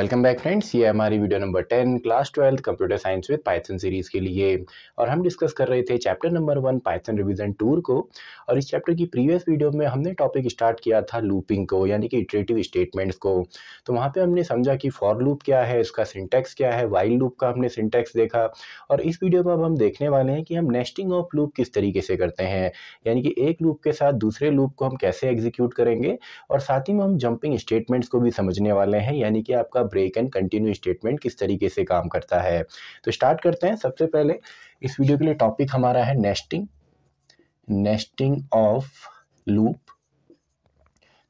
welcome back friends ये हमारी video number ten class twelfth computer science with Python series के लिए और हम डिस्कस कर रहे थे chapter number one Python revision tour को और इस चैप्टर की प्रीवियस वीडियो में हमने टॉपिक स्टार्ट किया था लूपिंग को यानी कि इटरेटिव स्टेटमेंट्स को तो वहाँ पे हमने समझा कि फॉर लूप क्या है इसका सिंटेक्स क्या है वाइल्ड लूप का हमने सिंटेक्स देखा और इस वीडियो में अब हम देखने वाले हैं कि हम नेस्टिंग ऑफ लूप किस तरीके से करते हैं यानी कि एक लूप के साथ दूसरे लूप को हम कैसे एग्जीक्यूट करेंगे और साथ ही में हम जंपिंग स्टेटमेंट्स को भी समझने वाले हैं यानी कि आपका ब्रेक एंड कंटिन्यू स्टेटमेंट किस तरीके से काम करता है तो स्टार्ट करते हैं सबसे पहले इस वीडियो के लिए टॉपिक हमारा है नेस्टिंग नेस्टिंग ऑफ लूप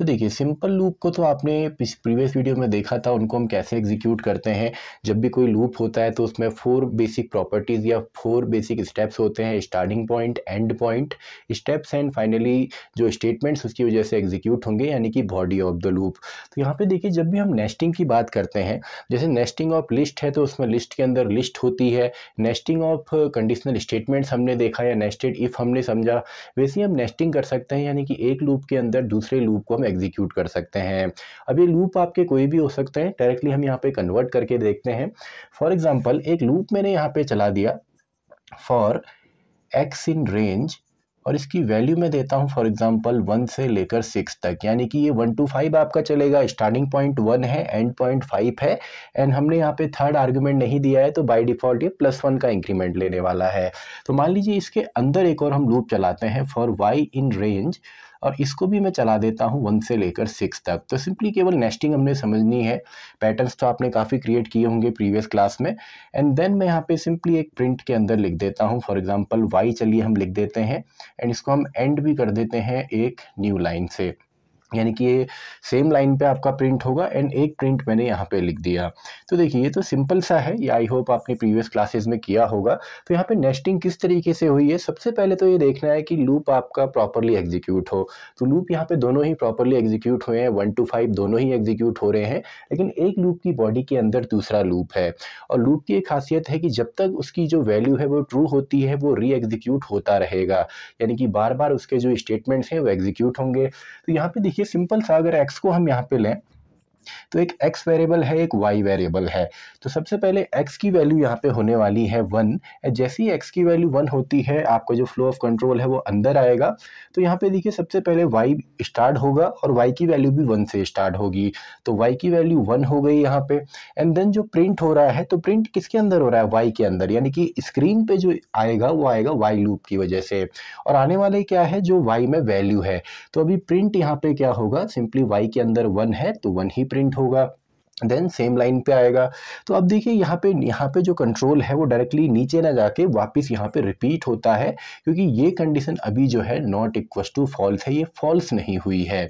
तो देखिए सिंपल लूप को तो आपने प्रीवियस वीडियो में देखा था उनको हम कैसे एग्जीक्यूट करते हैं जब भी कोई लूप होता है तो उसमें फोर बेसिक प्रॉपर्टीज़ या फोर बेसिक स्टेप्स होते हैं starting point end point steps and finally जो स्टेटमेंट्स उसकी वजह से एग्जीक्यूट होंगे यानी कि बॉडी ऑफ द लूप तो यहाँ पे देखिए जब भी हम नेस्टिंग की बात करते हैं जैसे नेस्टिंग ऑफ लिस्ट है तो उसमें लिस्ट के अंदर लिस्ट होती है नेस्टिंग ऑफ कंडीशनल स्टेटमेंट्स हमने देखा या नेस्टेड इफ़ हमने समझा वैसे ही हम नेस्टिंग कर सकते हैं यानी कि एक लूप के अंदर दूसरे लूप को हम एग्जीक्यूट कर सकते हैं अब ये लूप आपके कोई भी हो सकते हैं डायरेक्टली हम यहाँ पे कन्वर्ट करके देखते हैं फॉर एग्जाम्पल एक लूप मैंने यहाँ पे चला दिया फॉर एक्स इन रेंज और इसकी वैल्यू मैं देता हूँ फॉर एग्जाम्पल वन से लेकर सिक्स तक यानी कि ये वन टू फाइव आपका चलेगा स्टार्टिंग पॉइंट वन है एंड पॉइंट फाइव है एंड हमने यहाँ पे थर्ड आर्गुमेंट नहीं दिया है तो बाय डिफॉल्ट ये प्लस वन का इंक्रीमेंट लेने वाला है तो मान लीजिए इसके अंदर एक और हम लूप चलाते हैं फॉर वाई इन रेंज और इसको भी मैं चला देता हूँ वन से लेकर सिक्स तक तो सिंपली केवल नेस्टिंग हमने समझनी है पैटर्न्स तो आपने काफ़ी क्रिएट किए होंगे प्रीवियस क्लास में एंड देन मैं यहाँ पे सिंपली एक प्रिंट के अंदर लिख देता हूँ फॉर एग्जाम्पल वाई चलिए हम लिख देते हैं एंड इसको हम एंड भी कर देते हैं एक न्यू लाइन से यानी कि ये सेम लाइन पे आपका प्रिंट होगा एंड एक प्रिंट मैंने यहाँ पे लिख दिया तो देखिए ये तो सिंपल सा है ये आई होप आपने प्रीवियस क्लासेस में किया होगा तो यहाँ पे नेस्टिंग किस तरीके से हुई है सबसे पहले तो ये देखना है कि लूप आपका प्रॉपरली एग्जीक्यूट हो तो लूप यहाँ पे दोनों ही प्रॉपरली एग्जीक्यूट हुए हैं वन टू फाइव दोनों ही एग्जीक्यूट हो रहे हैं लेकिन एक लूप की बॉडी के अंदर दूसरा लूप है और लूप की एक खासियत है कि जब तक उसकी जो वैल्यू है वो ट्रू होती है वो री एग्जीक्यूट होता रहेगा यानी कि बार बार उसके जो स्टेटमेंट्स हैं वो एग्जीक्यूट होंगे तो यहाँ पे देखिए देखिए सिंपल सा अगर एक्स को हम यहाँ पे लें तो एक x वेरिएबल है एक y वेरिएबल है तो सबसे पहले x की वैल्यू यहाँ पे होने वाली है वन जैसे ही एक्स की वैल्यू वन होती है आपका जो फ्लो ऑफ कंट्रोल है वो अंदर आएगा तो यहाँ पे देखिए सबसे पहले y स्टार्ट होगा और y की वैल्यू भी वन से स्टार्ट होगी तो y की वैल्यू वन हो गई यहाँ पे एंड देन जो प्रिंट हो रहा है तो प्रिंट किसके अंदर हो रहा है वाई के अंदर यानी कि स्क्रीन पर जो आएगा वो आएगा वाई लूप की वजह से और आने वाले क्या है जो वाई में वैल्यू है तो अभी प्रिंट यहाँ पे क्या होगा सिंपली वाई के अंदर वन है तो वन ही प्रिंट प्रिंट होगा देन सेम लाइन पे आएगा तो अब देखिए यहाँ पे यहाँ पे जो कंट्रोल है वो डायरेक्टली नीचे ना जाके वापस यहाँ पे रिपीट होता है क्योंकि ये कंडीशन अभी जो है नॉट इक्वस टू फॉल्स है ये फॉल्स नहीं हुई है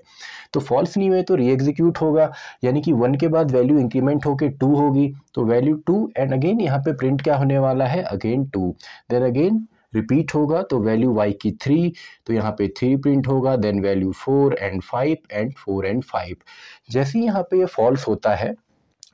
तो फॉल्स नहीं हुए तो एग्जीक्यूट होगा यानी कि वन के बाद वैल्यू इंक्रीमेंट होकर टू होगी तो वैल्यू टू एंड अगेन यहाँ पे प्रिंट क्या होने वाला है again two then again repeat होगा तो वैल्यू वाई की थ्री तो यहाँ पे थ्री प्रिंट होगा then value four and five and four and five जैसे ही यहाँ पे ये यह फॉल्स होता है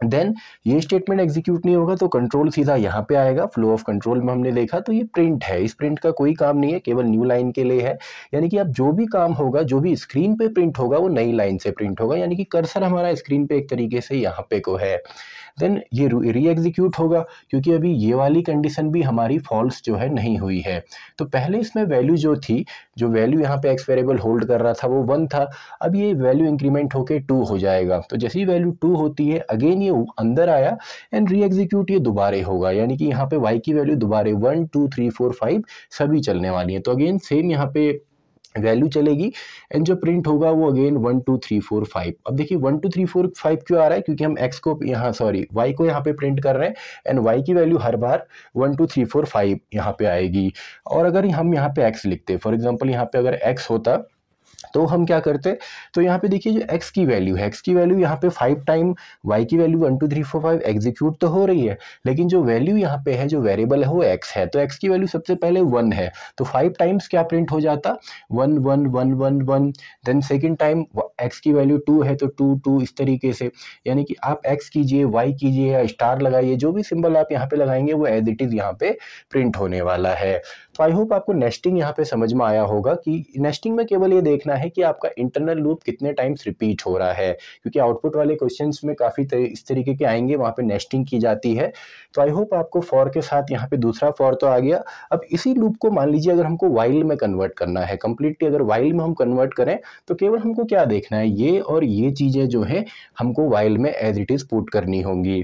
देन ये स्टेटमेंट एग्जीक्यूट नहीं होगा तो कंट्रोल सीधा यहाँ पे आएगा फ्लो ऑफ कंट्रोल में हमने देखा तो ये प्रिंट है इस प्रिंट का कोई काम नहीं है केवल न्यू लाइन के लिए है यानी कि अब जो भी काम होगा जो भी स्क्रीन पे प्रिंट होगा वो नई लाइन से प्रिंट होगा यानी कि कर्सर हमारा स्क्रीन पे एक तरीके से यहाँ पे को है देन ये री एग्जीक्यूट होगा क्योंकि अभी ये वाली कंडीशन भी हमारी फॉल्स जो है नहीं हुई है तो पहले इसमें वैल्यू जो थी जो वैल्यू यहाँ पे एक्स वेरिएबल होल्ड कर रहा था वो वन था अब ये वैल्यू इंक्रीमेंट होकर टू हो जाएगा तो जैसे ही वैल्यू टू होती है अगेन ये अंदर आया एंड री एग्जीक्यूट ये दोबारे होगा यानी कि यहाँ पे वाई की वैल्यू दोबारे one two three four five सभी चलने वाली है तो अगेन सेम यहाँ पे वैल्यू चलेगी एंड जो प्रिंट होगा वो again one two three four five अब देखिए one two three four five क्यों आ रहा है क्योंकि हम एक्स को यहाँ सॉरी वाई को यहाँ पे प्रिंट कर रहे हैं एंड वाई की वैल्यू हर बार one two three four five यहाँ पे आएगी और अगर हम यहाँ पे एक्स लिखते फॉर एग्जाम्पल यहाँ पे अगर एक्स होता तो हम क्या करते तो यहाँ पे देखिए जो x की वैल्यू है x की वैल्यू यहाँ पे फाइव टाइम y की value one two three four five execute तो हो रही है लेकिन जो वैल्यू यहाँ पे है जो वेरिएबल है वो x है तो x की वैल्यू सबसे पहले वन है तो फाइव टाइम्स क्या प्रिंट हो जाता one one one one one then second time x की वैल्यू टू है तो टू टू इस तरीके से यानी कि आप एक्स कीजिए वाई कीजिए या स्टार लगाइए जो भी सिंबल आप यहाँ पे लगाएंगे वो एज इट इज़ यहाँ पे प्रिंट होने वाला है तो आई होप आपको नेस्टिंग यहाँ पे समझ में आया होगा कि नेस्टिंग में केवल ये देखना है कि आपका इंटरनल लूप कितने टाइम्स रिपीट हो रहा है क्योंकि आउटपुट वाले क्वेश्चन में काफ़ी इस तरीके के आएंगे वहाँ पे नेस्टिंग की जाती है तो आई होप आपको फॉर के साथ यहाँ पे दूसरा फॉर तो आ गया अब इसी लूप को मान लीजिए अगर हमको वाइल में कन्वर्ट करना है कंप्लीटली अगर वाइल में हम कन्वर्ट करें तो केवल हमको क्या देखना है ये और ये चीज़ें जो है हमको वाइल में एज इट इज़ पुट करनी होंगी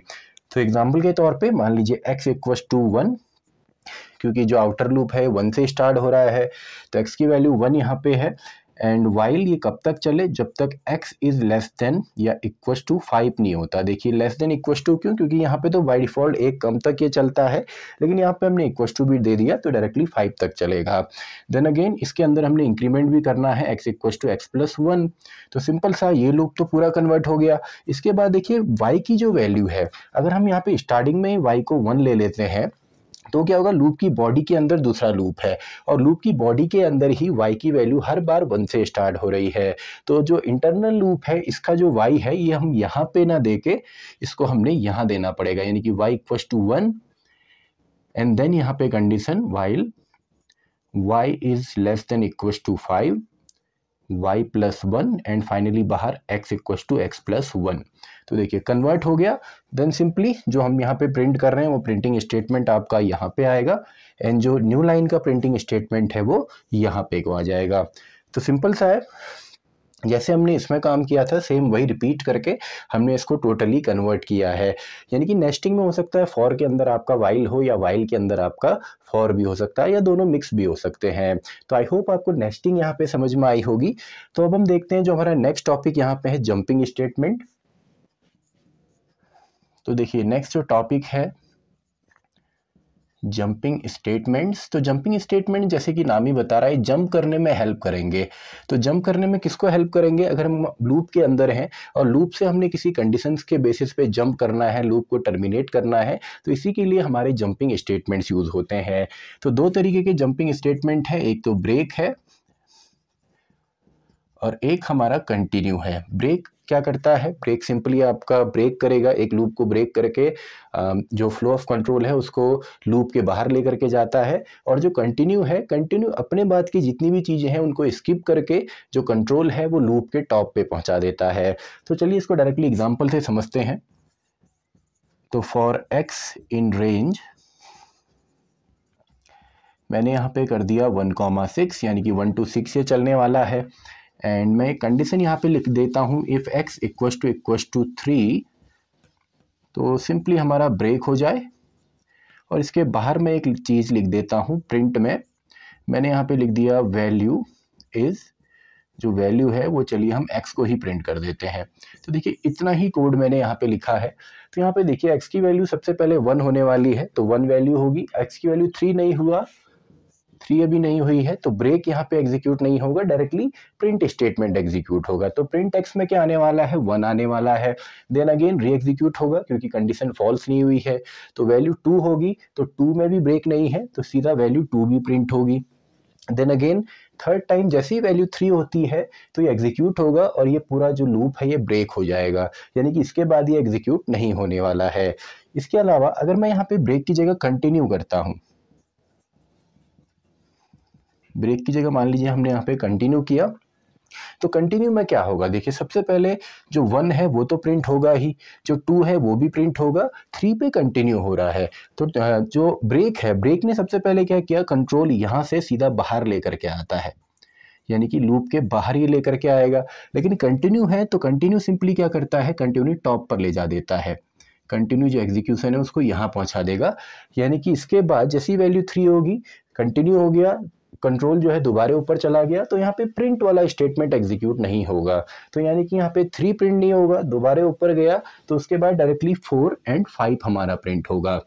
तो एग्जाम्पल के तौर पर मान लीजिए एक्स इक्व टू वन क्योंकि जो आउटर लूप है वन से स्टार्ट हो रहा है तो एक्स की वैल्यू वन यहाँ पे है एंड वाइल ये कब तक चले जब तक एक्स इज लेस देन या इक्वस टू फाइव नहीं होता देखिए लेस देन इक्व टू क्यों क्योंकि यहाँ पे तो बाई डिफॉल्ट एक कम तक ये चलता है लेकिन यहाँ पे हमने इक्व टू भी दे दिया तो डायरेक्टली फाइव तक चलेगा देन अगेन इसके अंदर हमने इंक्रीमेंट भी करना है x equal to x plus one तो सिंपल सा ये लूप तो पूरा कन्वर्ट हो गया इसके बाद देखिए वाई की जो वैल्यू है अगर हम यहाँ पे स्टार्टिंग में वाई को वन ले लेते हैं तो क्या होगा लूप की बॉडी के अंदर दूसरा लूप है और लूप की बॉडी के अंदर ही वाई की वैल्यू हर बार वन से स्टार्ट हो रही है तो जो इंटरनल लूप है इसका जो वाई है ये हम यहाँ पे ना दे के इसको हमने यहाँ देना पड़ेगा यानी कि y equals to one and then यहाँ पे condition while y is less than equals to five y plus one and finally बाहर x equal to x plus one तो देखिए कन्वर्ट हो गया देन सिंपली जो हम यहाँ पे प्रिंट कर रहे हैं वो प्रिंटिंग स्टेटमेंट आपका यहाँ पे आएगा एंड जो न्यू लाइन का प्रिंटिंग स्टेटमेंट है वो यहाँ पे को आ जाएगा तो सिंपल सा है जैसे हमने इसमें काम किया था सेम वही रिपीट करके हमने इसको टोटली कन्वर्ट किया है यानी कि नेस्टिंग में हो सकता है फॉर के अंदर आपका वाइल हो या वाइल के अंदर आपका फॉर भी हो सकता है या दोनों मिक्स भी हो सकते हैं तो आई होप आपको नेस्टिंग यहाँ पे समझ में आई होगी तो अब हम देखते हैं जो हमारा नेक्स्ट टॉपिक यहाँ पे है जंपिंग स्टेटमेंट तो देखिए नेक्स्ट जो टॉपिक है जंपिंग स्टेटमेंट्स तो जंपिंग स्टेटमेंट जैसे कि नाम ही बता रहा है जंप करने में हेल्प करेंगे तो जंप करने में किसको हेल्प करेंगे अगर हम लूप के अंदर हैं और लूप से हमने किसी कंडीशन के बेसिस पे जंप करना है लूप को टर्मिनेट करना है तो इसी के लिए हमारे जंपिंग स्टेटमेंट्स यूज़ होते हैं तो दो तरीके के जंपिंग स्टेटमेंट है एक तो ब्रेक है और एक हमारा कंटिन्यू है ब्रेक क्या करता है ब्रेक सिंपली आपका ब्रेक करेगा एक लूप को ब्रेक करके जो फ्लो ऑफ कंट्रोल है उसको लूप के बाहर लेकर के जाता है और जो कंटिन्यू है कंटिन्यू अपने बाद की जितनी भी चीज़ें हैं उनको स्किप करके जो कंट्रोल है वो लूप के टॉप पे पहुंचा देता है तो चलिए इसको डायरेक्टली एग्जाम्पल से समझते हैं तो फॉर एक्स इन रेंज मैंने यहाँ पे कर दिया वन कॉमा सिक्स यानी कि वन टू सिक्स ये चलने वाला है एंड मैं कंडीशन यहाँ पे लिख देता हूँ if x equals to equals to three तो सिंपली हमारा ब्रेक हो जाए और इसके बाहर मैं एक चीज़ लिख देता हूँ प्रिंट में मैंने यहाँ पे लिख दिया वैल्यू इज़ जो वैल्यू है वो चलिए हम एक्स को ही प्रिंट कर देते हैं तो देखिए इतना ही कोड मैंने यहाँ पे लिखा है तो यहाँ पे देखिए एक्स की वैल्यू सबसे पहले वन होने वाली है तो वन वैल्यू होगी एक्स की वैल्यू थ्री नहीं हुआ थ्री अभी नहीं हुई है तो ब्रेक यहाँ पे एग्जीक्यूट नहीं होगा डायरेक्टली प्रिंट स्टेटमेंट एग्जीक्यूट होगा तो प्रिंट एक्स में क्या आने वाला है वन आने वाला है देन अगेन री एग्जीक्यूट होगा क्योंकि कंडीशन फॉल्स नहीं हुई है तो वैल्यू टू होगी तो टू में भी ब्रेक नहीं है तो सीधा वैल्यू टू भी प्रिंट होगी देन अगेन थर्ड टाइम जैसी वैल्यू थ्री होती है तो ये एग्जीक्यूट होगा और ये पूरा जो लूप है ये ब्रेक हो जाएगा यानी कि इसके बाद ये एग्जीक्यूट नहीं होने वाला है इसके अलावा अगर मैं यहाँ पे ब्रेक की जगह कंटिन्यू करता हूँ ब्रेक की जगह मान लीजिए हमने यहाँ पे कंटिन्यू किया तो कंटिन्यू में क्या होगा देखिए सबसे पहले जो वन है वो तो प्रिंट होगा ही जो टू है वो भी प्रिंट होगा थ्री पे कंटिन्यू हो रहा है तो जो ब्रेक है ब्रेक ने सबसे पहले क्या किया कंट्रोल यहाँ से सीधा बाहर लेकर के आता है यानी कि लूप के बाहर ही लेकर के आएगा लेकिन कंटिन्यू है तो कंटिन्यू सिंपली क्या करता है कंटिन्यू टॉप पर ले जा देता है कंटिन्यू जो एग्जीक्यूशन है उसको यहाँ पहुँचा देगा यानी कि इसके बाद जैसी वैल्यू थ्री होगी कंटिन्यू हो गया कंट्रोल जो है दोबारा ऊपर चला गया तो यहाँ पे प्रिंट वाला स्टेटमेंट एग्जीक्यूट नहीं होगा तो यानी कि यहाँ पे थ्री प्रिंट नहीं होगा दोबारा ऊपर गया तो उसके बाद डायरेक्टली फोर एंड फाइव हमारा प्रिंट होगा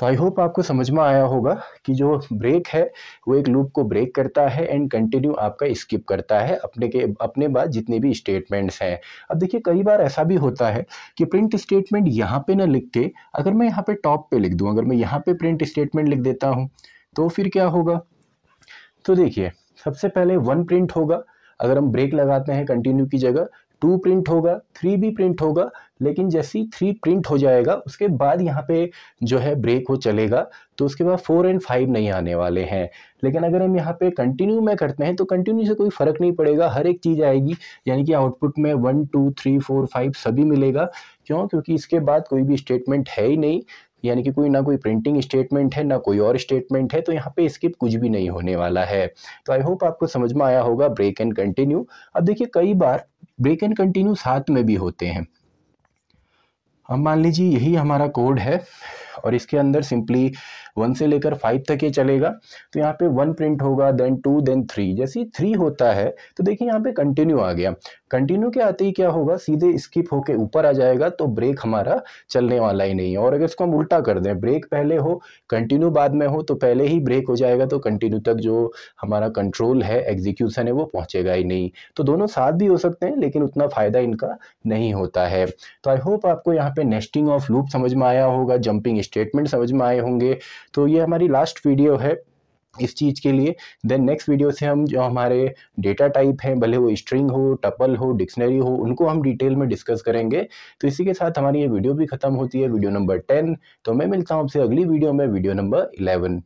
तो आई होप आपको समझ में आया होगा कि जो ब्रेक है वो एक लूप को ब्रेक करता है एंड कंटिन्यू आपका स्किप करता है अपने के अपने बाद जितने भी स्टेटमेंट्स हैं अब देखिए कई बार ऐसा भी होता है कि प्रिंट स्टेटमेंट यहाँ पे ना लिख के अगर मैं यहाँ पे टॉप पे लिख दूँ अगर मैं यहाँ पे प्रिंट स्टेटमेंट लिख देता हूँ तो फिर क्या होगा तो देखिए सबसे पहले वन प्रिंट होगा अगर हम ब्रेक लगाते हैं कंटिन्यू की जगह टू प्रिंट होगा थ्री भी प्रिंट होगा लेकिन जैसे ही थ्री प्रिंट हो जाएगा उसके बाद यहाँ पे जो है ब्रेक हो चलेगा तो उसके बाद फोर एंड फाइव नहीं आने वाले हैं लेकिन अगर हम यहाँ पे कंटिन्यू में करते हैं तो कंटिन्यू से कोई फ़र्क नहीं पड़ेगा हर एक चीज़ आएगी यानी कि आउटपुट में one two three four five सभी मिलेगा क्यों क्योंकि इसके बाद कोई भी स्टेटमेंट है ही नहीं यानी कि कोई ना कोई प्रिंटिंग स्टेटमेंट है ना कोई और स्टेटमेंट है तो यहाँ पे स्किप कुछ भी नहीं होने वाला है तो आई होप आपको समझ में आया होगा ब्रेक एंड कंटिन्यू अब देखिए कई बार ब्रेक एंड कंटिन्यू साथ में भी होते हैं अब मान लीजिए यही हमारा कोड है और इसके अंदर सिंपली वन से लेकर फाइव तक ये चलेगा तो यहाँ पे वन प्रिंट होगा देन टू देन थ्री जैसे थ्री होता है तो देखिए यहाँ पे कंटिन्यू आ गया कंटिन्यू के आते ही क्या होगा सीधे स्किप होके ऊपर आ जाएगा तो ब्रेक हमारा चलने वाला ही नहीं है और अगर इसको हम उल्टा कर दें ब्रेक पहले हो कंटिन्यू बाद में हो तो पहले ही ब्रेक हो जाएगा तो कंटिन्यू तक जो हमारा कंट्रोल है एग्जीक्यूशन है वो पहुँचेगा ही नहीं तो दोनों साथ भी हो सकते हैं लेकिन उतना फ़ायदा इनका नहीं होता है तो आई होप आपको यहाँ पे नेस्टिंग ऑफ लूप समझ में आया होगा जंपिंग स्टेटमेंट समझ में आए होंगे तो ये हमारी लास्ट वीडियो है इस चीज़ के लिए देन नेक्स्ट वीडियो से हम जो हमारे डेटा टाइप हैं भले वो स्ट्रिंग हो टपल हो डिक्शनरी हो उनको हम डिटेल में डिस्कस करेंगे तो इसी के साथ हमारी ये वीडियो भी खत्म होती है वीडियो नंबर टेन तो मैं मिलता हूँ आपसे अगली वीडियो में वीडियो नंबर इलेवन